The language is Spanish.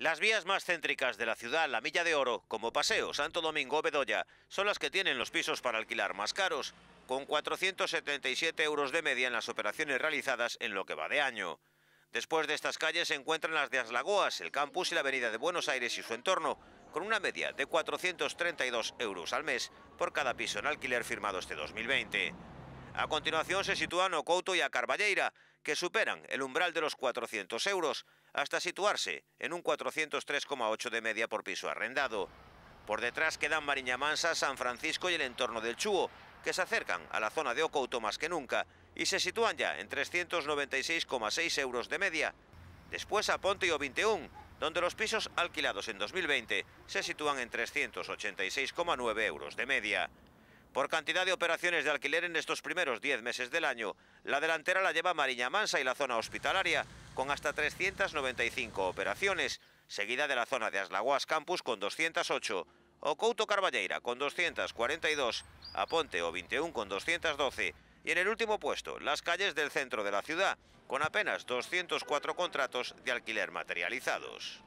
Las vías más céntricas de la ciudad, la Milla de Oro, como Paseo, Santo Domingo, Bedoya, son las que tienen los pisos para alquilar más caros, con 477 euros de media en las operaciones realizadas en lo que va de año. Después de estas calles se encuentran las de Aslagoas, el campus y la avenida de Buenos Aires y su entorno, con una media de 432 euros al mes por cada piso en alquiler firmado este 2020. A continuación se sitúan Ocouto y a que superan el umbral de los 400 euros hasta situarse en un 403,8 de media por piso arrendado. Por detrás quedan Mariña San Francisco y el entorno del Chuo, que se acercan a la zona de Ocouto más que nunca y se sitúan ya en 396,6 euros de media. Después a Ponte o 21, donde los pisos alquilados en 2020 se sitúan en 386,9 euros de media. Por cantidad de operaciones de alquiler en estos primeros 10 meses del año, la delantera la lleva Mariña Mansa y la zona hospitalaria, con hasta 395 operaciones, seguida de la zona de Aslaguas Campus con 208, Ocouto Carballeira con 242, Aponte o 21 con 212 y en el último puesto las calles del centro de la ciudad, con apenas 204 contratos de alquiler materializados.